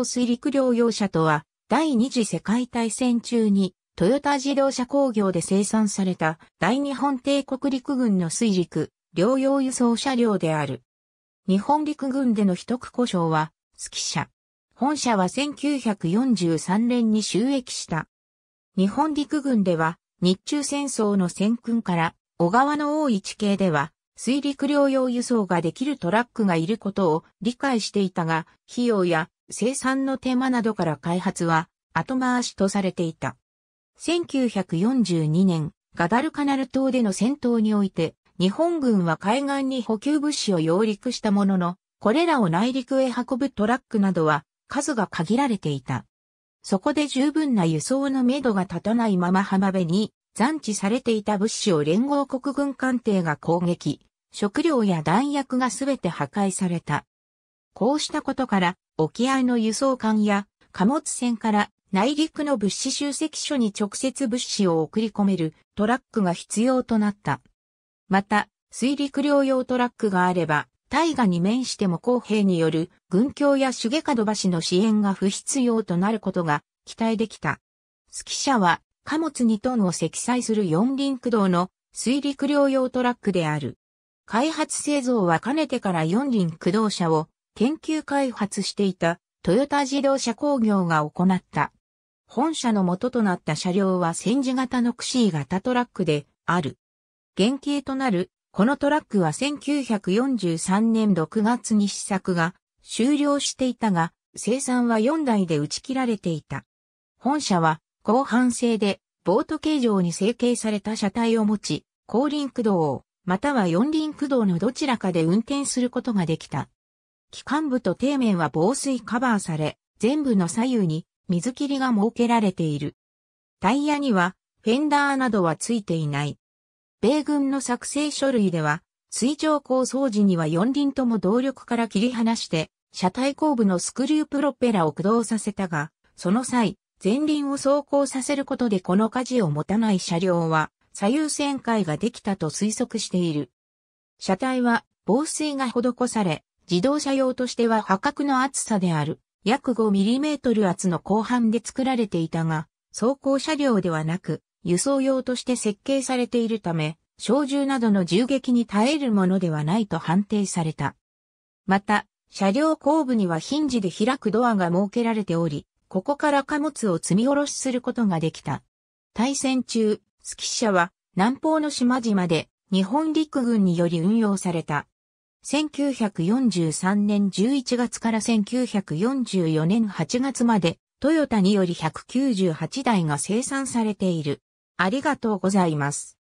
降水陸両用車とは、第二次世界大戦中に、トヨタ自動車工業で生産された大日本帝国陸軍の水陸、両用輸送車両である。日本陸軍での取得故障は、スキ社。本社は1943年に収益した。日本陸軍では、日中戦争の戦訓から、小川の多い地形では、水陸両用輸送ができるトラックがいることを理解していたが、費用や生産の手間などから開発は後回しとされていた。1942年、ガダルカナル島での戦闘において、日本軍は海岸に補給物資を揚陸したものの、これらを内陸へ運ぶトラックなどは数が限られていた。そこで十分な輸送のめどが立たないまま浜辺に残地されていた物資を連合国軍艦艇が攻撃、食料や弾薬がすべて破壊された。こうしたことから、沖合の輸送艦や貨物船から内陸の物資集積所に直接物資を送り込めるトラックが必要となった。また、水陸両用トラックがあれば、大河に面しても公平による軍協や手重門橋の支援が不必要となることが期待できた。スキ社は貨物2トンを積載する四輪駆動の水陸両用トラックである。開発製造はかねてから四輪駆動車を研究開発していたトヨタ自動車工業が行った。本社の元となった車両は戦時型のクシー型トラックである。原型となるこのトラックは1943年6月に試作が終了していたが、生産は4台で打ち切られていた。本社は後半製でボート形状に成形された車体を持ち、後輪駆動をまたは四輪駆動のどちらかで運転することができた。機関部と底面は防水カバーされ、全部の左右に水切りが設けられている。タイヤにはフェンダーなどはついていない。米軍の作成書類では、水上構想時には四輪とも動力から切り離して、車体後部のスクリュープロペラを駆動させたが、その際、前輪を走行させることでこの舵を持たない車両は、左右旋回ができたと推測している。車体は防水が施され、自動車用としては破格の厚さである、約 5mm 厚の後半で作られていたが、走行車両ではなく、輸送用として設計されているため、小銃などの銃撃に耐えるものではないと判定された。また、車両後部にはヒンジで開くドアが設けられており、ここから貨物を積み下ろしすることができた。対戦中、スキッ車は南方の島々で日本陸軍により運用された。1943年11月から1944年8月まで、トヨタにより198台が生産されている。ありがとうございます。